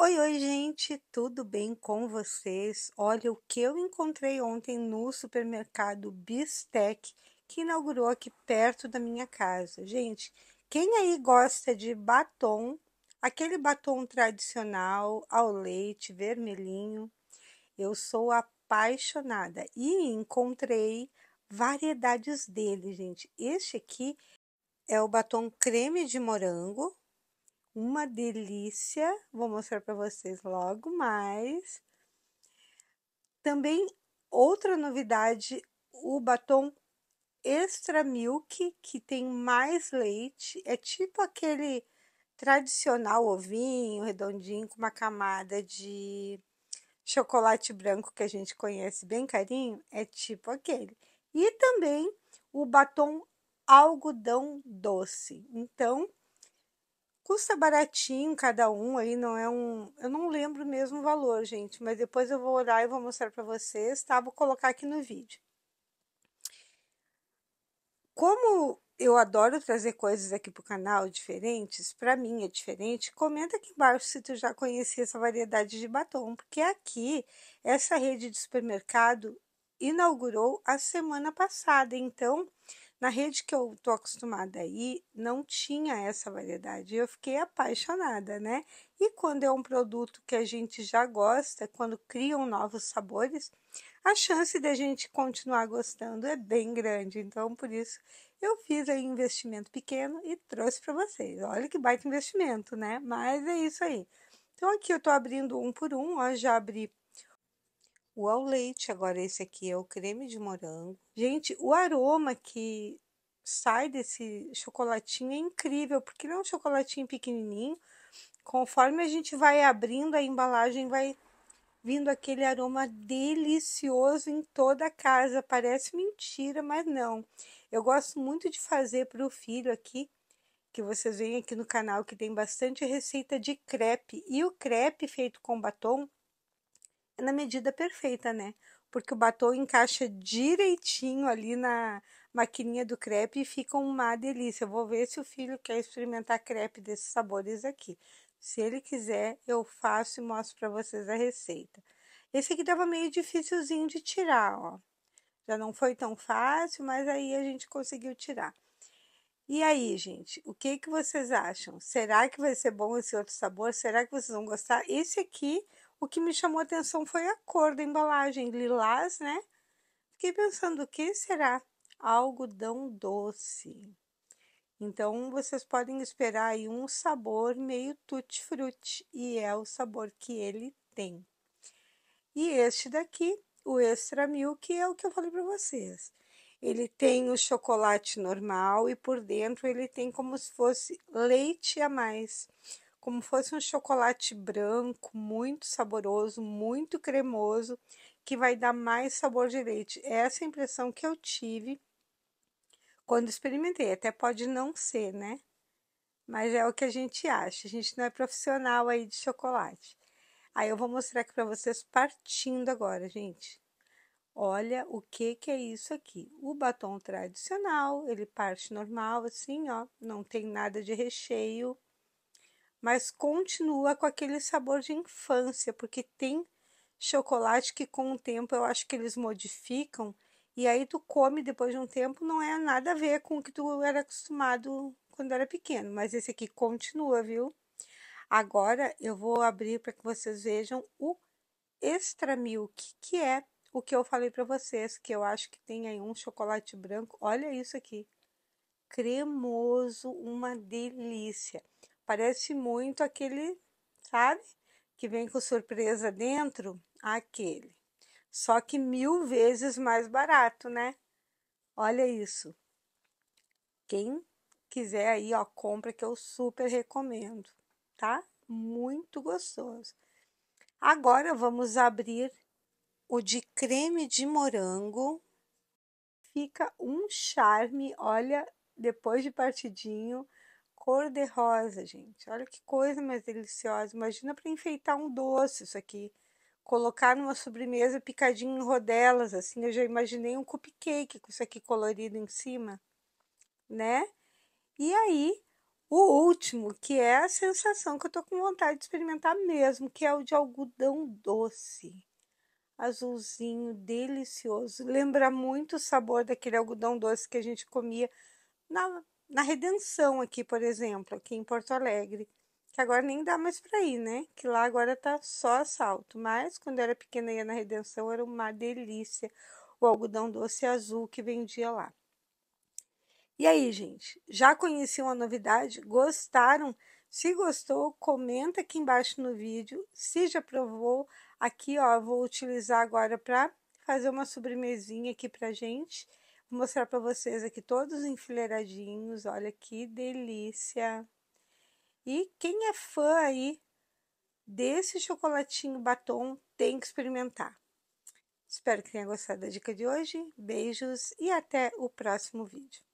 Oi, oi, gente, tudo bem com vocês? Olha o que eu encontrei ontem no supermercado Bistec, que inaugurou aqui perto da minha casa. Gente, quem aí gosta de batom, aquele batom tradicional ao leite vermelhinho? Eu sou apaixonada e encontrei variedades dele, gente. Este aqui é o batom creme de morango, uma delícia. Vou mostrar para vocês logo mais. Também outra novidade, o batom extra milk que tem mais leite, é tipo aquele tradicional ovinho redondinho com uma camada de chocolate branco que a gente conhece bem carinho, é tipo aquele. E também o batom algodão doce. Então, Custa baratinho cada um aí, não é um. Eu não lembro mesmo o valor, gente, mas depois eu vou olhar e vou mostrar para vocês, tá? Vou colocar aqui no vídeo. Como eu adoro trazer coisas aqui pro canal diferentes, para mim é diferente. Comenta aqui embaixo se tu já conhecia essa variedade de batom, porque aqui essa rede de supermercado inaugurou a semana passada. Então, na rede que eu tô acostumada aí, não tinha essa variedade. Eu fiquei apaixonada, né? E quando é um produto que a gente já gosta, quando criam novos sabores, a chance de a gente continuar gostando é bem grande. Então, por isso, eu fiz aí um investimento pequeno e trouxe para vocês. Olha que baita investimento, né? Mas é isso aí. Então, aqui eu tô abrindo um por um, ó, já abri o ao leite. Agora, esse aqui é o creme de morango. Gente, o aroma que sai desse chocolatinho é incrível, porque não é um chocolatinho pequenininho. Conforme a gente vai abrindo a embalagem, vai vindo aquele aroma delicioso em toda a casa. Parece mentira, mas não. Eu gosto muito de fazer para o filho aqui, que vocês veem aqui no canal que tem bastante receita de crepe. E o crepe feito com batom na medida perfeita, né? Porque o batom encaixa direitinho ali na maquininha do crepe e fica uma delícia. Eu vou ver se o filho quer experimentar crepe desses sabores aqui. Se ele quiser, eu faço e mostro para vocês a receita. Esse aqui tava meio dificilzinho de tirar, ó. Já não foi tão fácil, mas aí a gente conseguiu tirar. E aí, gente, o que que vocês acham? Será que vai ser bom esse outro sabor? Será que vocês vão gostar? Esse aqui, o que me chamou a atenção foi a cor da embalagem, lilás, né? Fiquei pensando, o que será? Algodão doce. Então, vocês podem esperar aí um sabor meio tutti-frutti, e é o sabor que ele tem. E este daqui, o Extra Milk, é o que eu falei para vocês. Ele tem o chocolate normal e por dentro ele tem como se fosse leite a mais como fosse um chocolate branco, muito saboroso, muito cremoso, que vai dar mais sabor de leite. É essa é a impressão que eu tive quando experimentei. Até pode não ser, né? Mas é o que a gente acha. A gente não é profissional aí de chocolate. Aí eu vou mostrar aqui para vocês partindo agora, gente. Olha o que que é isso aqui. O batom tradicional, ele parte normal assim, ó, não tem nada de recheio mas continua com aquele sabor de infância, porque tem chocolate que com o tempo eu acho que eles modificam e aí tu come depois de um tempo não é nada a ver com o que tu era acostumado quando era pequeno, mas esse aqui continua, viu? Agora eu vou abrir para que vocês vejam o Extra Milk, que é o que eu falei para vocês, que eu acho que tem aí um chocolate branco. Olha isso aqui. Cremoso, uma delícia. Parece muito aquele, sabe? Que vem com surpresa dentro, aquele. Só que mil vezes mais barato, né? Olha isso. Quem quiser aí, ó, compra que eu super recomendo, tá? Muito gostoso. Agora vamos abrir o de creme de morango. Fica um charme, olha, depois de partidinho, cor de rosa, gente. Olha que coisa mais deliciosa. Imagina para enfeitar um doce isso aqui. Colocar numa sobremesa picadinho em rodelas, assim. Eu já imaginei um cupcake com isso aqui colorido em cima, né? E aí, o último, que é a sensação que eu tô com vontade de experimentar mesmo, que é o de algodão doce. Azulzinho, delicioso. Lembra muito o sabor daquele algodão doce que a gente comia na na Redenção aqui, por exemplo, aqui em Porto Alegre, que agora nem dá mais para ir, né? Que lá agora tá só assalto, mas quando eu era pequena ia na Redenção era uma delícia o algodão doce azul que vendia lá. E aí, gente, já conheciam a novidade? Gostaram? Se gostou, comenta aqui embaixo no vídeo. Se já provou, aqui ó, vou utilizar agora para fazer uma sobremesinha aqui pra gente. Vou mostrar para vocês aqui todos enfileiradinhos, olha que delícia! E quem é fã aí desse chocolatinho batom tem que experimentar. Espero que tenha gostado da dica de hoje. Beijos e até o próximo vídeo.